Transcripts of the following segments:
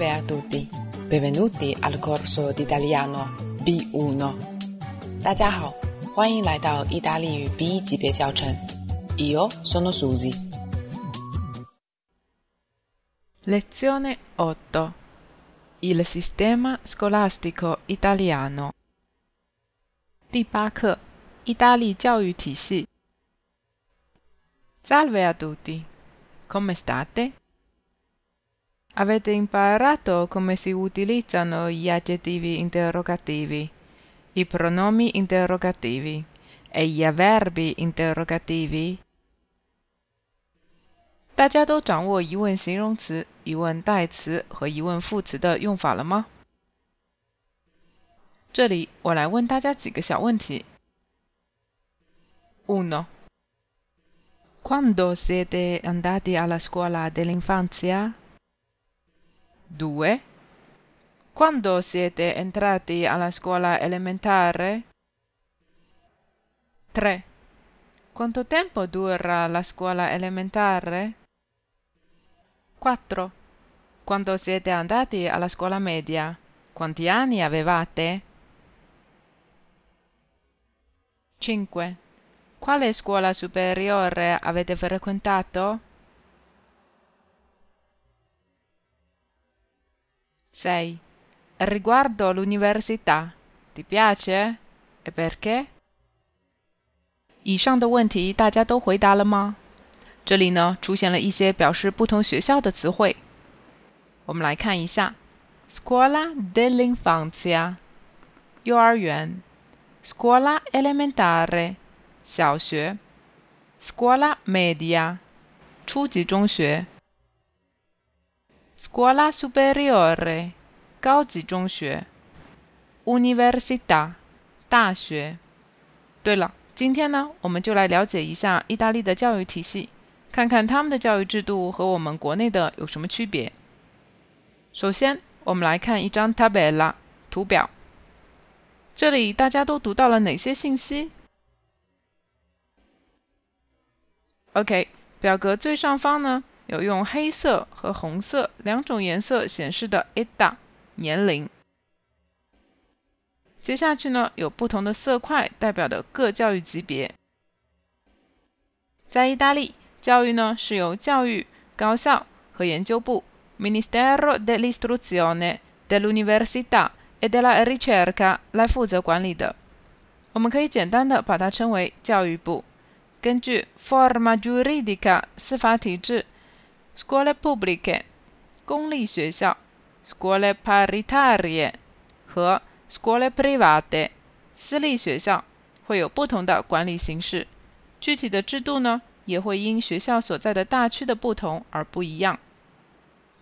Salve a tutti, benvenuti al corso di italiano B1。大家好，欢迎来到意大利语 B 级别教程。Io sono Susi. Lezione 8. Il sistema scolastico italiano. italiano。第八课，意大利教育体系。Salve a tutti, come state? Avete imparato come si utilizzano gli aggettivi interrogativi, i pronomi interrogativi e gli avverbi interrogativi. 大家都掌握疑问形容词、疑问代词和疑问副词的用法了吗？这里我来问大家几个小问题。1. Quando siete andati alla scuola dell'infanzia? 2. quando siete entrati alla scuola elementare 3. quanto tempo dura la scuola elementare 4. quando siete andati alla scuola media quanti anni avevate 5. quale scuola superiore avete frequentato 6. Riguardo all'università, ti piace? E perché? 以上的问题大家都回答了吗？这里呢出现了一些表示不同学校的词汇。我们来看一下：scuola dell'infanzia，幼儿园；scuola elementare，小学；scuola media，初级中学。Scuola superiore，高级中学；Università，大学。对了，今天呢，我们就来了解一下意大利的教育体系，看看他们的教育制度和我们国内的有什么区别。首先，我们来看一张 Tabella 图表，这里大家都读到了哪些信息？OK，表格最上方呢？有用黑色和红色两种颜色显示的 IDA 年龄。接下去呢，有不同的色块代表的各教育级别。在意大利，教育呢是由教育、高校和研究部 （Ministero dell'Istruzione, dell'Università e della Ricerca） 来负责管理的。我们可以简单的把它称为教育部。根据 Forma Giuridica 司法体制。scuole public 公立学校 scuole paritarie 和 scuole private 私立学校会有不同的管理形式，具体的制度呢也会因学校所在的大区的不同而不一样。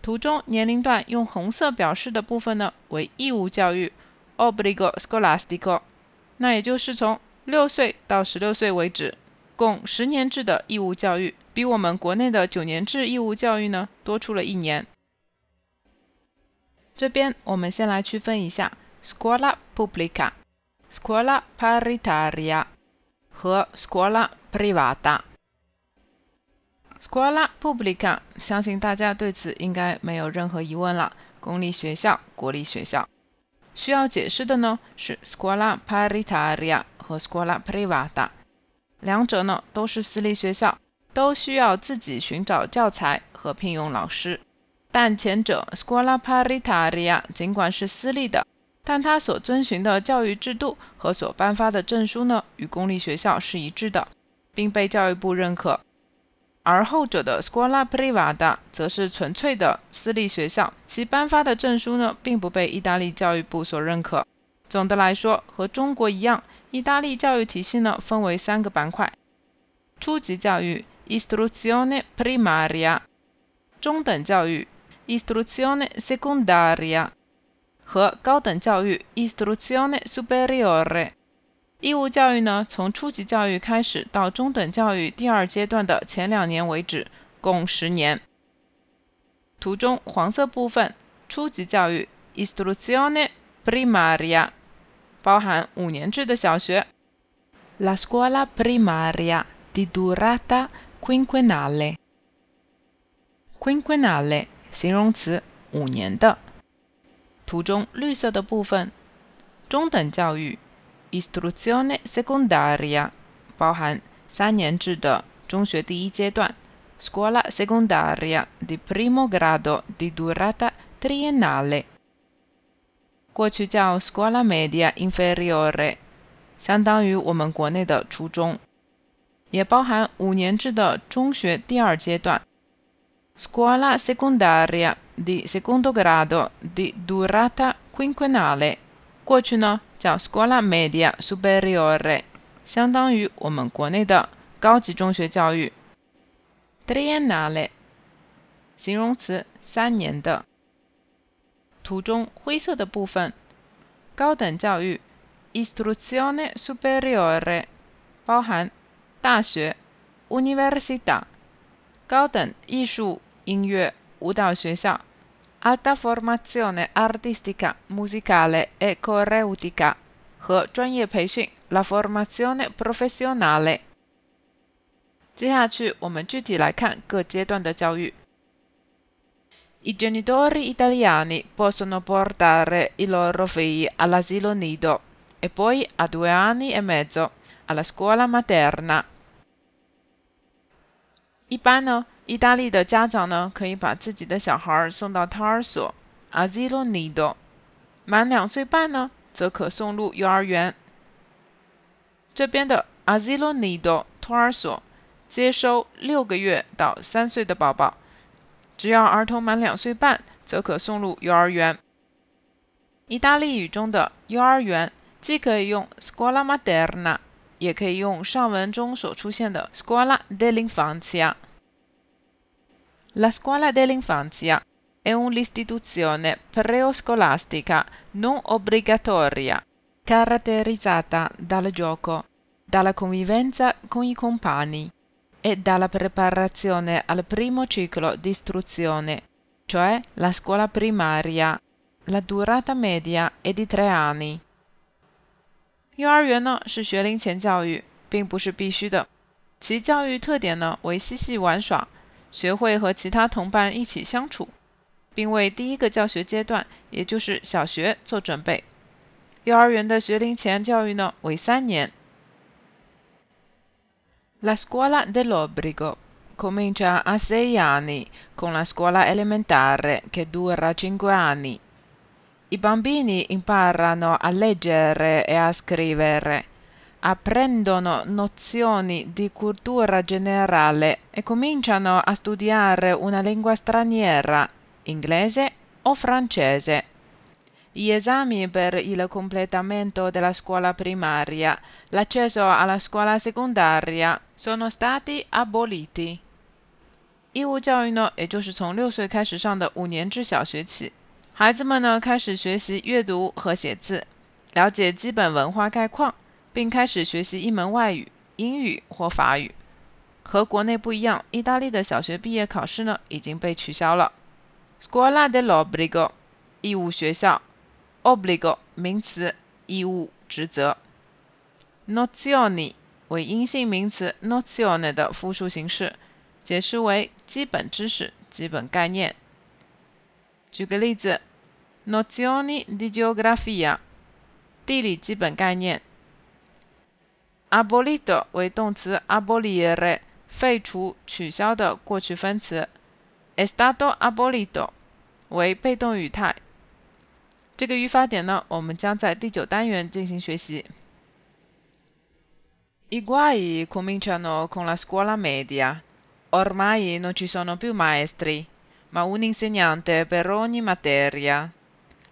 图中年龄段用红色表示的部分呢为义务教育 (obbligo scolastico) 那也就是从六岁到十六岁为止，共十年制的义务教育。比我们国内的九年制义务教育呢多出了一年。这边我们先来区分一下：scuola pubblica、scuola paritaria 和 scuola privata。scuola pubblica 相信大家对此应该没有任何疑问了，公立学校、国立学校。需要解释的呢是 scuola paritaria 和 scuola privata，两者呢都是私立学校。都需要自己寻找教材和聘用老师，但前者 Scuola Paritaria 尽管是私立的，但它所遵循的教育制度和所颁发的证书呢，与公立学校是一致的，并被教育部认可；而后者的 Scuola Privata 则是纯粹的私立学校，其颁发的证书呢，并不被意大利教育部所认可。总的来说，和中国一样，意大利教育体系呢，分为三个板块：初级教育。istruzione primaria（ 中等教育）、istruzione secondaria（ 和高等教育）、istruzione superiore（ 义务教育）呢？从初级教育开始到中等教育第二阶段的前两年为止，共十年。图中黄色部分，初级教育 （istruzione primaria） 包含五年制的小学 （la scuola primaria di durata）。quinquennale quinquennale 形容词，五年的。图中绿色的部分，中等教育 （istruzione secondaria） 包含三年制的中学第一阶段 （scuola secondaria di primo grado di durata triennale），过去叫 scuola media inferiore，相当于我们国内的初中。也包含五年制的中学第二阶段 （scuola secondaria di secondo grado di durata quinquennale），过去呢叫 scuola media superiore，相当于我们国内的高级中学教育 t r i e n a l e 形容词三年的。图中灰色的部分高等教育 （istruzione superiore） 包含。大学 Università，高等艺术音乐舞蹈学校 Alta formazione artistica, musicale e coreutica 和专业培训 La formazione professionale。接下去我们具体来看各阶段的教育。I genitori italiani possono portare i loro figli all'asilo nido e poi a due anni e mezzo la scuola m a d e r n a 一般呢，意大利的家长呢，可以把自己的小孩送到托儿所，asilo nido。满两岁半呢，则可送入幼儿园。这边的 asilo nido 托儿所接收六个月到三岁的宝宝，只要儿童满两岁半，则可送入幼儿园。意大利语中的幼儿园既可以用 scuola moderna。也可以用上文中所出现的 scuola dell'infanzia。La scuola dell'infanzia è un'istituzione prescolastica non obbligatoria, caratterizzata dal gioco, dalla convivenza con i compagni e dalla preparazione al primo ciclo di istruzione, cioè la scuola primaria. La durata media è di tre anni. 幼儿园呢是学龄前教育，并不是必须的。其教育特点呢为嬉戏玩耍，学会和其他同伴一起相处，并为第一个教学阶段，也就是小学做准备。幼儿园的学龄前教育呢为三年。La scuola dell'obbligo comincia a sei anni con la scuola elementare che dura cinque anni. I bambini imparano a leggere e a scrivere, apprendono nozioni di cultura generale e cominciano a studiare una lingua straniera, inglese o francese. Gli esami per il completamento della scuola primaria, l'accesso alla scuola secondaria sono stati aboliti. 义务教育呢，也就是从六岁开始上的五年制小学起，孩子们呢开始学习阅读和写字，了解基本文化概况，并开始学习一门外语，英语或法语。和国内不一样，意大利的小学毕业考试呢已经被取消了。Scuola dell'obbligo，义务学校。obbligo，名词，义务、职责。Nozione，为阴性名词，nozione 的复数形式，解释为基本知识、基本概念。举个例子。Nozioni di geografia. Abolito, abolire. Fei geografia，地理基本概念。Abolito 为动词 È stato abolito Tai. 为被动语态。这个语法点呢，我们将在第九单元进行学习。I guai cominciano con la scuola media. Ormai non ci sono più maestri, ma un insegnante per ogni materia.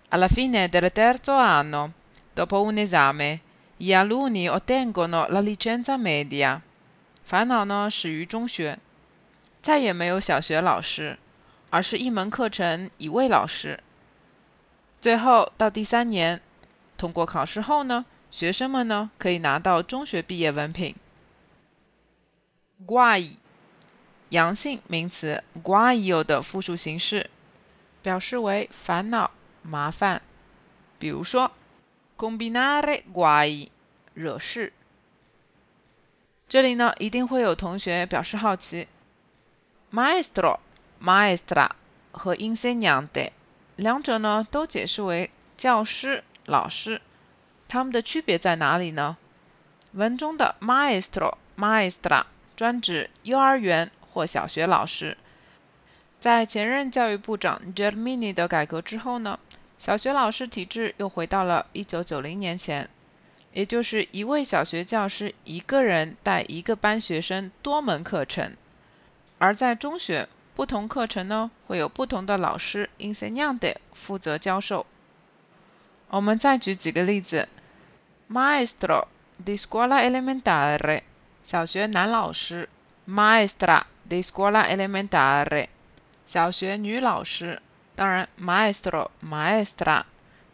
alla fine del terzo anno, dopo un esame, gli alunni ottengono la licenza media. 烦恼呢始于中学，再也没有小学老师，而是一门课程一位老师。最后到第三年，通过考试后呢，学生们呢可以拿到中学毕业文凭。Guai, 阳性名词 guaiyou 的复数形式，表示为烦恼。麻烦，比如说 c o m b i n a r guai 惹事。这里呢，一定会有同学表示好奇，maestro、maestra 和 inseñante，两者呢都解释为教师、老师，它们的区别在哪里呢？文中的 maestro、maestra 专指幼儿园或小学老师，在前任教育部长 g e r m i n i 的改革之后呢？小学老师体制又回到了一九九零年前，也就是一位小学教师一个人带一个班学生多门课程。而在中学，不同课程呢会有不同的老师 （insegnante） 负责教授。我们再举几个例子：maestro di scuola elementare（ 小学男老师 ），maestra di scuola elementare（ 小学女老师）。当然，maestro、maestra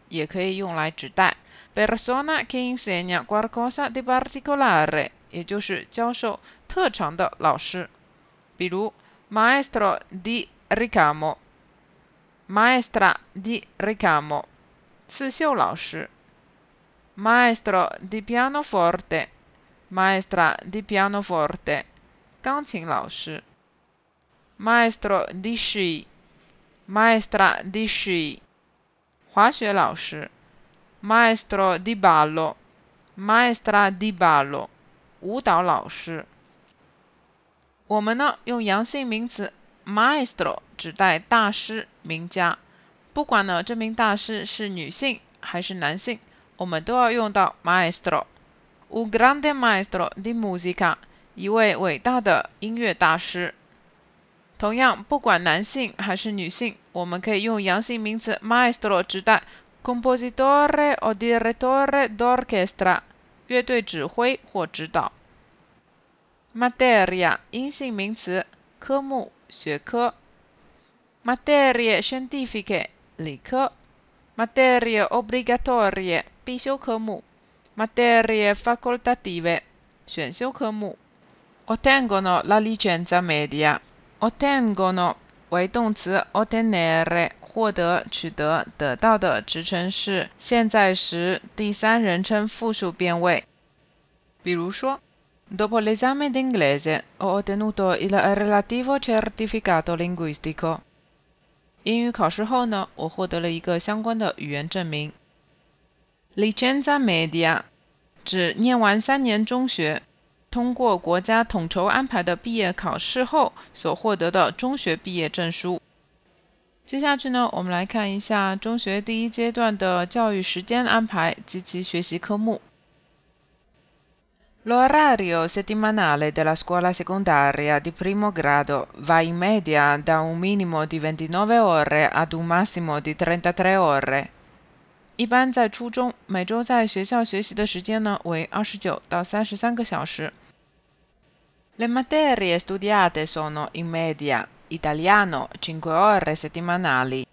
也可以用来指代 persona che insegna qualcosa di particolare，也就是教授特长的老师。比如，maestro di ricamo，maestra di ricamo，刺绣老师；maestro di pianoforte，maestra di pianoforte，钢琴老师；maestro di sci。Maestra di c，滑雪老师。Maestro di ballo，Maestra di ballo，舞蹈老师。我们呢用阳性名词 Maestro 指代大师、名家，不管呢这名大师是女性还是男性，我们都要用到 Maestro。Un grande maestro di musica，一位伟大的音乐大师。同样，不管男性还是女性，我们可以用阳性名词 maestro 指代 compositore o direttore d'orchestra 乐队指挥或指导。materia 阴性名词科目学科。materie scientifiche 理科。materie obbligatorie 必修科目。materie facoltative 选修科目。ottengono la licenza media。o t t e n g o n o 为动词，ottenere 获得、取得、得到的词成是现在时第三人称复数变位。比如说，dopo l'esame d'inglese ho ottenuto il relativo certificato linguistico。英语考试后呢，我获得了一个相关的语言证明。Licenza media 指念完三年中学。通过国家统筹安排的毕业考试后所获得的中学毕业证书。接下去呢，我们来看一下中学第一阶段的教育时间安排及其学习科目。L'orario settimanale della scuola secondaria di primo grado va in media da un minimo di 29 ore ad un massimo di 33 ore。一般在初中，每周在学校学习的时间呢为29到33个小时。Le materie studiate sono in media italiano 5 ore settimanali,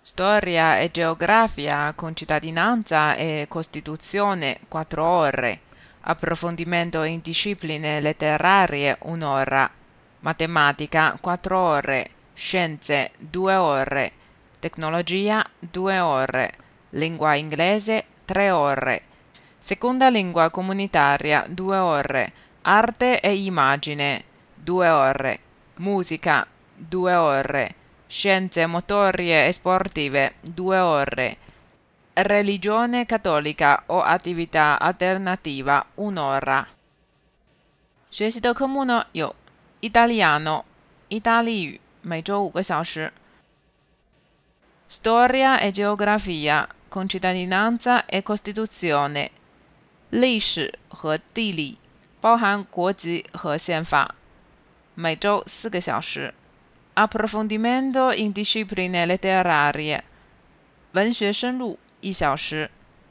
storia e geografia con cittadinanza e costituzione 4 ore, approfondimento in discipline letterarie 1 ora, matematica 4 ore, scienze 2 ore, tecnologia 2 ore, lingua inglese 3 ore, seconda lingua comunitaria 2 ore, Arte e immagine, due ore. Musica, due ore. Scienze motorie e sportive, due ore. Religione cattolica o attività alternativa, un'ora. comune, io. Italiano, Storia e geografia, concittadinanza e costituzione, 历史和地理。包含国籍和宪法，每周四个小时。Approfondimento in d i s c i p l i n e letteraria（ 文学深入）一小时。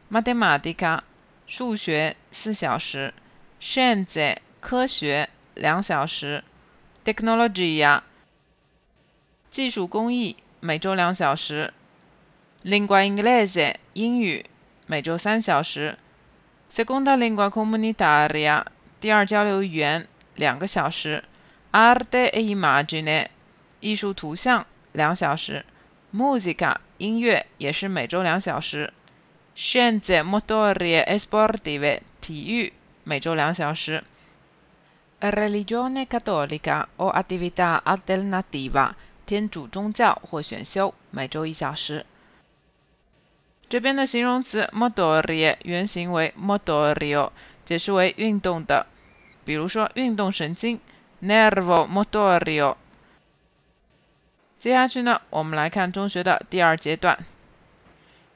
Matematica（ 数学）四小时。Scienze（ 科学）两小时。Technologia（ 技术工艺）每周两小时。Lingua inglese（ 英语）每周三小时。Seconda lingua comunitaria（ 第二交流语言两个小时，arte e immagine 艺术图像两小时，musica 音乐也是每周两小时，scienze motorie e sportive 体育每周两小时，religione cattolica o attività a l t e r n a t i v a 天主宗教或选修每周一小时。这边的形容词 motorie 原形为 motorio。解释为运动的，比如说运动神经 （nervo motorio）。接下去呢，我们来看中学的第二阶段。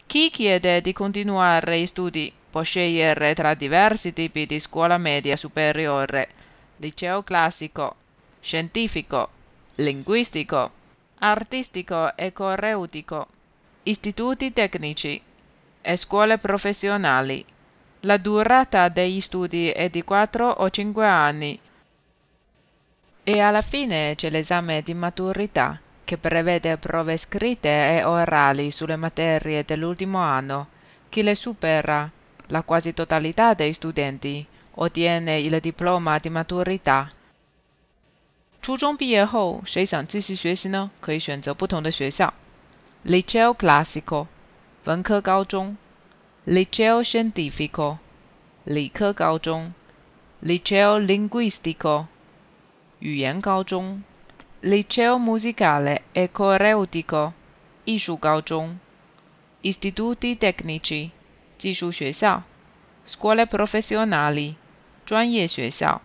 Chi chiede di continuare i studi può scegliere tra diversi tipi di scuola media superiore, liceo classico, scientifico, linguistico, artistico e coreutico, istituti tecnici e scuole professionali. La durata degli studi è di 4 o 5 anni e alla fine c'è l'esame di maturità che prevede prove scritte e orali sulle materie dell'ultimo anno. Chi le supera, la quasi totalità dei studenti, ottiene il diploma di maturità. 初中毕业后，谁想继续学习呢？可以选择不同的学校：Liceo Classico（ 文科高中）、Liceo scientifico（ 理科高中）、Liceo linguistico（ 语言高中）、Liceo musicale e coreutico（ 艺术高中）、Istituti tecnici（ 技术学校）、Scuole professionali（ 专业学校）。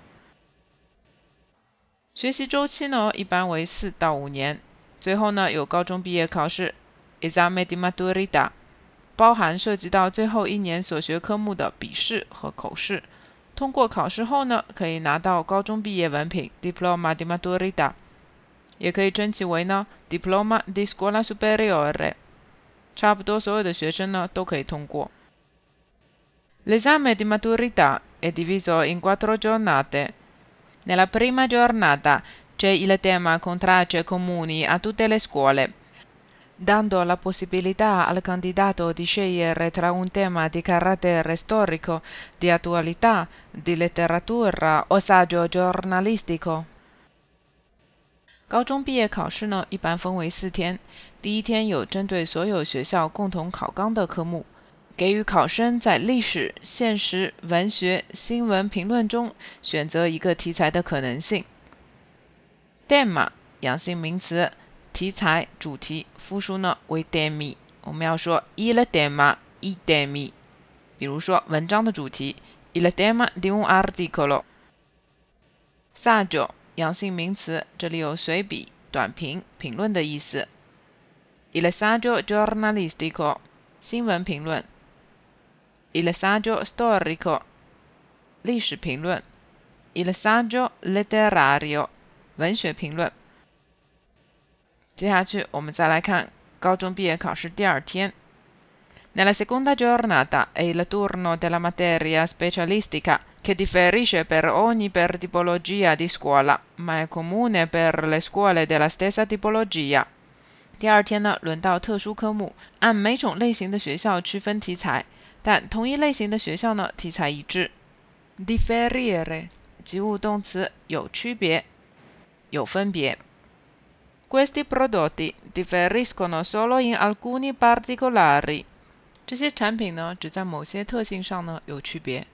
学习周期呢，一般为四到五年，最后呢，有高中毕业考试 （esame di maturità）。包含涉及到最后一年所学科目的笔试和口试。通过考试后呢，可以拿到高中毕业文凭 （diploma di maturità），也可以称其为呢 diploma di scuola superiore。差不多所有的学生呢都可以通过。L'esame di maturità è diviso in quattro giornate. Nella prima giornata c'è il tema con tracce comuni a tutte le scuole. 高中毕业考试呢，一般分为四天。第一天有针对所有学校共同考纲的科目，给予考生在历史、现实、文学、新闻评论中选择一个题材的可能性。dem，阳性名词。题材主题复数呢为 demi，我们要说 il dema i demi。比如说文章的主题 il dema di un articolo。saggio 阳性名词，这里有随笔、短评、评论的意思。il saggio giornalistico 新闻评论，il saggio storico 历史评论，il saggio letterario 文学评论。接下去，我们再来看高中毕业考试第二天。Nel a s e c o n d a g i o r n a t a è il turno della materia specialistica che differisce per ogni per tipologia di scuola, ma è comune per le scuole della stessa tipologia. 第二天呢，轮到特殊科目，按每种类型的学校区分题材，但同一类型的学校呢，题材一致。Differire，及物动词，有区别，有分别。Questi prodotti differiscono solo in alcuni particolari. 这些产品呢，只在某些特性上呢有区别。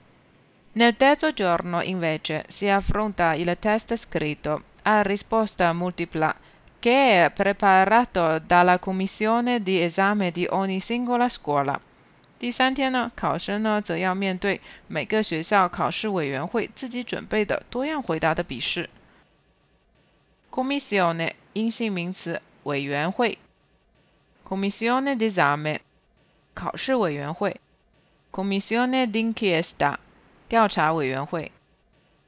Nel terzo giorno invece si affronta il test scritto a risposta multipla che è preparato dalla commissione di esame di ogni singola scuola. 第三天呢，考生呢则要面对每个学校考试委员会自己准备的多样回答的笔试。Commissione （Commissione 阴性名词委员会，Commissione d'esame，考试委员会，Commissione d'inchiesta，调查委员会。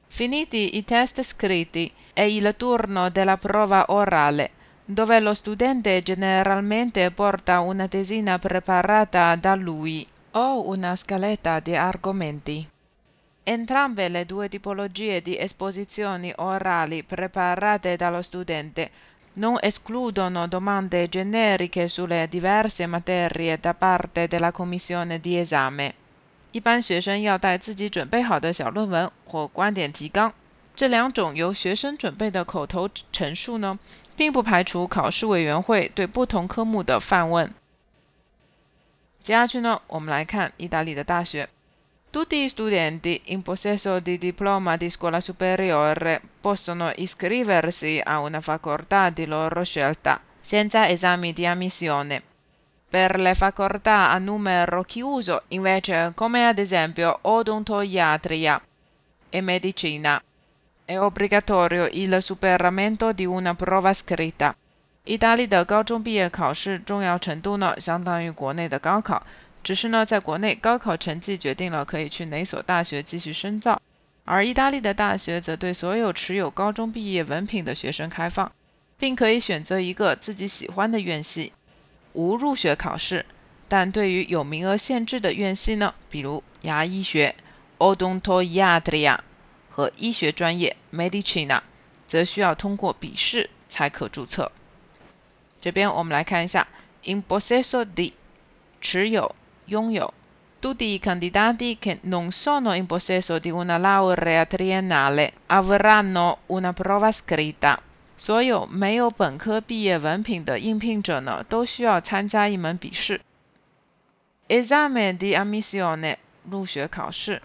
Finiti i test scritti è il turno della prova orale, dove lo studente generalmente porta una tesina preparata da lui o una scaletta di argomenti. Entrambe le due tipologie di esposizioni orali preparate dallo studente non e x c l u d o n o domande generiche sulle diverse materie da parte della commissione di esame。一般学生要带自己准备好的小论文或观点提纲。这两种由学生准备的口头陈述呢，并不排除考试委员会对不同科目的泛问。接下去呢，我们来看意大利的大学。Tutti gli studenti in possesso di diploma di scuola superiore possono iscriversi a una facoltà di loro scelta, senza esami di ammissione. Per le facoltà a numero chiuso, invece, come ad esempio odontoiatria e medicina, è obbligatorio il superamento di una prova scritta. I tali de 意大利的高中毕业考试重要程度呢，相当于国内的高考，只是呢，在国内高考成绩决定了可以去哪所大学继续深造，而意大利的大学则对所有持有高中毕业文凭的学生开放，并可以选择一个自己喜欢的院系，无入学考试。但对于有名额限制的院系呢，比如牙医学 （Odontoiatria） 和医学专业 （Medicina），则需要通过笔试才可注册。这边我们来看一下 “In possesso di”，持有。拥有。Tutti i candidati che non sono in possesso di una laurea triennale avranno una prova scritta. 所有没有本科毕业文凭的应聘者呢，都需要参加一门笔试。Esame di ammissione 入学考试。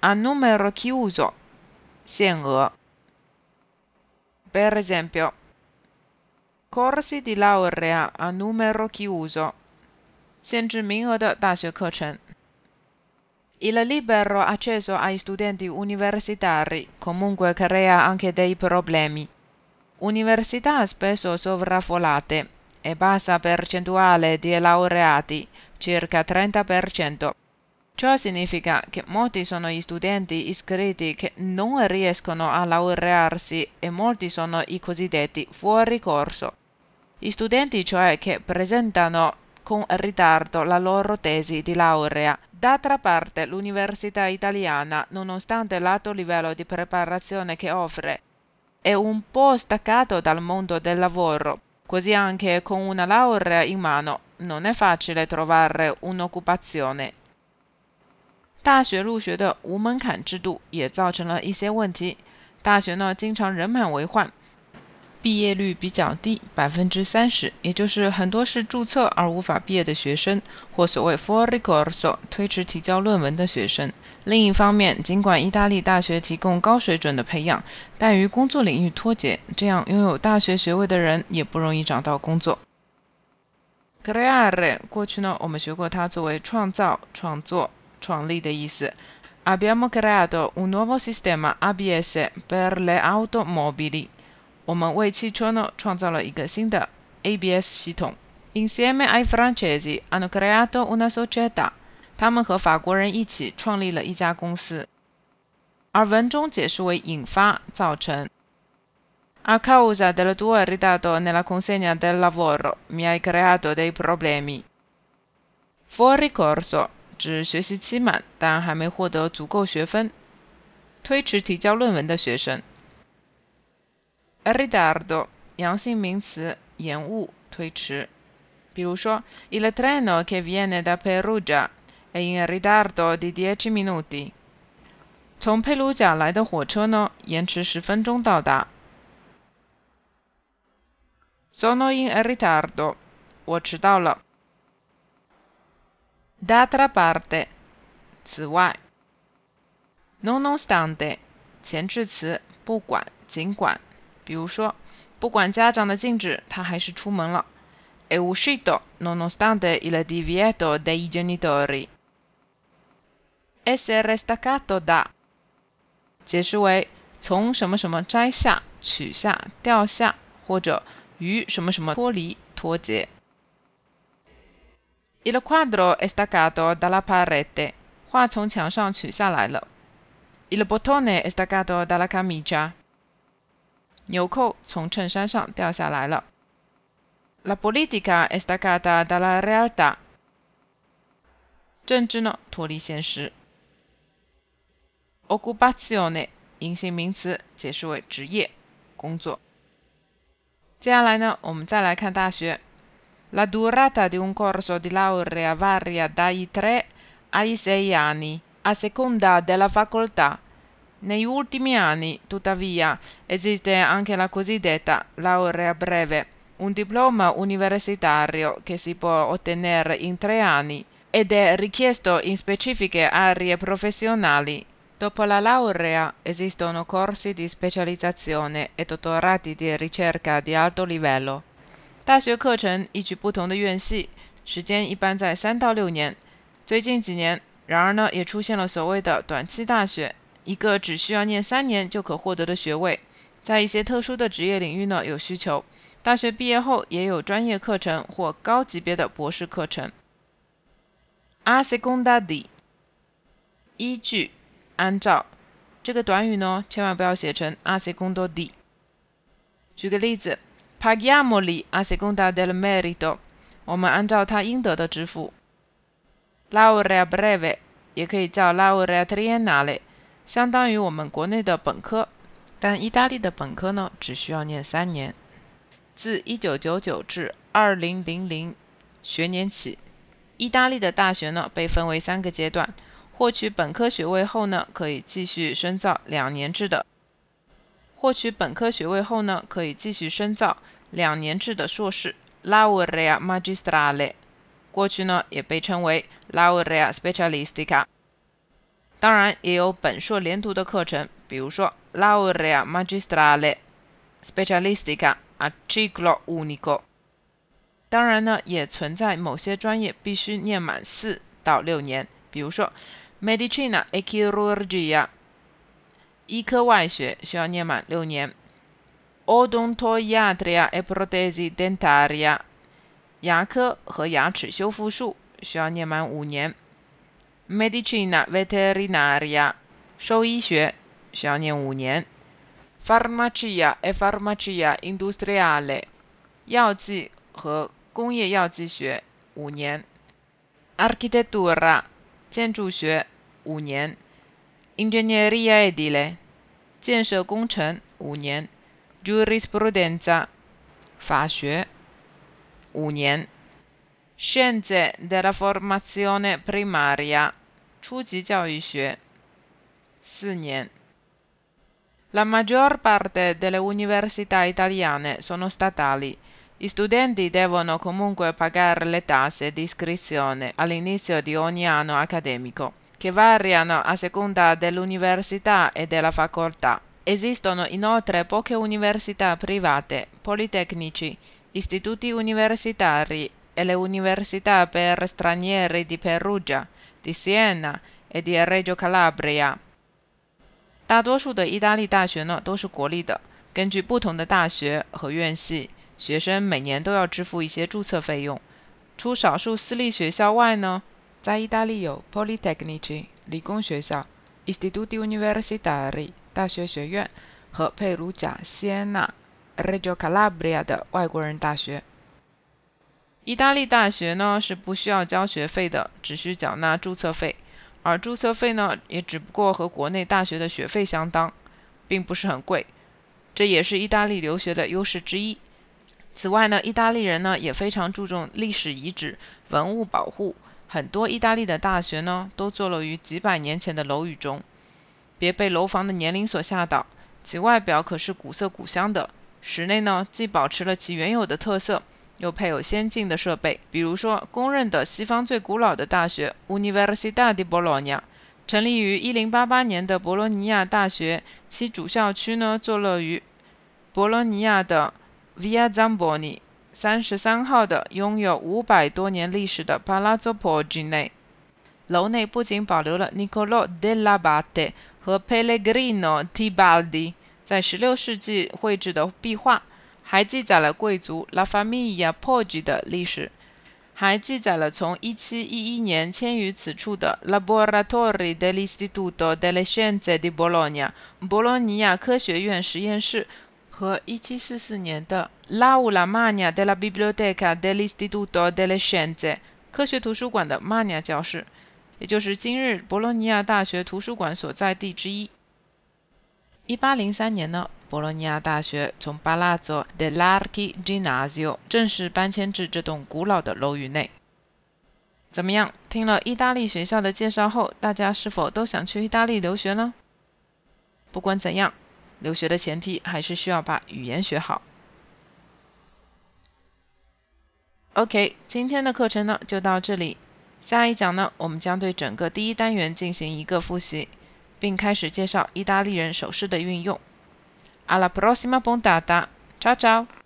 A numero chiuso 限额。Per esempio, corsi di laurea a numero chiuso 限制名额的大学课程。Il libero accesso ai studenti universitari comunque crea anche dei problemi. Università spesso sovraffollate e bassa percentuale di laureati, circa 30%. Ciò significa che molti sono gli studenti iscritti che non riescono a laurearsi e molti sono i cosiddetti fuori corso. Gli studenti cioè che presentano con ritardo la loro tesi di laurea. D'altra parte, l'università italiana, nonostante l'alto livello di preparazione che offre, è un po' staccato dal mondo del lavoro, così anche con una laurea in mano non è facile trovare un'occupazione. 大学入学的无门槛制度也造成了一些问题。大学呢，经常人满为患，毕业率比较低，百分之三十，也就是很多是注册而无法毕业的学生，或所谓 “for ricordo” 推迟提交论文的学生。另一方面，尽管意大利大学提供高水准的培养，但与工作领域脱节，这样拥有大学学位的人也不容易找到工作。“creare” 过去呢，我们学过它作为创造、创作、创立的意思。Abbiamo creato un nuovo sistema ABS per le automobili. 我们为汽车呢创造了一个新的 ABS 系统。Insieme ai francesi hanno creato una società。他们和法国人一起创立了一家公司。而文中解释为引发、造成。Accusa del d u r e t d o nella consegna del lavoro mi ha i creato dei problemi。Fuori c 赴美求 o 指学习期满但还没获得足够学分，推迟提交论文的学生。Ritardo, 阳性名词，延误、推迟。比如说，il treno che viene da Perugia è in ritardo di dieci minuti。从佩鲁贾来的火车呢，延迟十分钟到达。Sono in ritardo，我迟到了。D'altra parte，此外。Nonostante，前置词，不管，尽管。比如说，不管家长的禁止，他还是出门了。E uscito nonostante il divieto dei genitori. Esse r e s t a c a caduta。解释为从什么什么摘下、取下、掉下，或者与什么什么脱离、脱节。Il quadro è s t a t c a t o dalla parete。画从墙上取下来了。Il botone è s t a t c a t o dalla c a m i c a 纽扣从衬衫上掉下来了。La politica è staccata dalla realtà。政治呢，脱离现实。Occupazione 隐形名词，解释为职业、工作。接下来呢，我们再来看大学。La durata di un corso di laurea varia dai tre ai sei anni a seconda della facoltà。negli ultimi anni, tuttavia, esiste anche la cosiddetta laurea breve, un diploma universitario che si può ottenere in tre anni ed è richiesto in specifiche aree professionali. Dopo la laurea esistono corsi di specializzazione e dottorati di ricerca di alto livello. 大学课程依据不同的院系，时间一般在三到六年。最近几年，然而呢，也出现了所谓的短期大学。一个只需要念三年就可获得的学位，在一些特殊的职业领域呢有需求。大学毕业后也有专业课程或高级别的博士课程。As e c u n d a di，依据，按照，这个短语呢千万不要写成 As e c u n d o di。举个例子，Pagiamo li as seconda del merito，我们按照他应得的支付。Laurea breve，也可以叫 Laurea triennale。相当于我们国内的本科，但意大利的本科呢只需要念三年。自1999至2000学年起，意大利的大学呢被分为三个阶段。获取本科学位后呢，可以继续深造两年制的；获取本科学位后呢，可以继续深造两年制的硕士 （Laurea Magistrale）。过去呢也被称为 Laurea Specialistica。当然也有本硕连读的课程，比如说 Laurea Magistrale Specialistica a r c h i o Unico。当然呢，也存在某些专业必须念满四到六年，比如说 Medicina e Chirurgia，医科外学需要念满六年；Odontoiatria e Protesi Dentaria，牙科和牙齿修复术需要念满五年。medicina veterinaria, Farmacia e farmacia industriale. Architettura. Ingegneria edile. Giurisprudenza. industriale，药剂和工业药剂学，五年；architettura，建筑学，五年；ingegneria Scienze della formazione primaria。初级教育学四年。La maggior parte delle università italiane sono statali. I studenti devono comunque pagare le tasse di iscrizione all'inizio di ogni anno accademico, che variano a seconda dell'università e della facoltà. Esistono inoltre poche università private, politecnici, istituti universitari e le università per stranieri di Perugia, di di Siena Reggio Calabria。大多数的意大利大学呢都是国立的。根据不同的大学和院系，学生每年都要支付一些注册费用。除少数私立学校外呢，在意大利有 Polytechnic 理工学校、Istituti Universitari 大学学院和佩鲁贾、西 o 纳、a l a b r i a 的外国人大学。意大利大学呢是不需要交学费的，只需缴纳注册费，而注册费呢也只不过和国内大学的学费相当，并不是很贵，这也是意大利留学的优势之一。此外呢，意大利人呢也非常注重历史遗址、文物保护，很多意大利的大学呢都坐落于几百年前的楼宇中。别被楼房的年龄所吓倒，其外表可是古色古香的，室内呢既保持了其原有的特色。又配有先进的设备，比如说公认的西方最古老的大学 u n i v e r s i t a di Bologna，成立于1088年的博洛尼亚大学，其主校区呢坐落于博洛尼亚的 Via Zamboni 33号的拥有五百多年历史的 Palazzo p o g o n e 楼内不仅保留了 Niccolò dell'Abate 和 Pellegrino Tibaldi 在16世纪绘制的壁画。还记载了贵族 La Famiglia Poggi 的历史，还记载了从1711年迁于此处的 l a b o r a t o r i dell'istituto delle Scienze di Bologna（ 博洛尼亚科学院实验室）和1744年的 Laula m a g n a della Biblioteca dell'istituto delle Scienze（ 科学图书馆的 Magna 教室），也就是今日博洛尼亚大学图书馆所在地之一。1803年呢？博洛尼亚大学从巴拉佐的 Larki Ginnasio 正式搬迁至这栋古老的楼宇内。怎么样？听了意大利学校的介绍后，大家是否都想去意大利留学呢？不管怎样，留学的前提还是需要把语言学好。OK，今天的课程呢就到这里，下一讲呢我们将对整个第一单元进行一个复习，并开始介绍意大利人手势的运用。alla prossima puntata. Ciao ciao!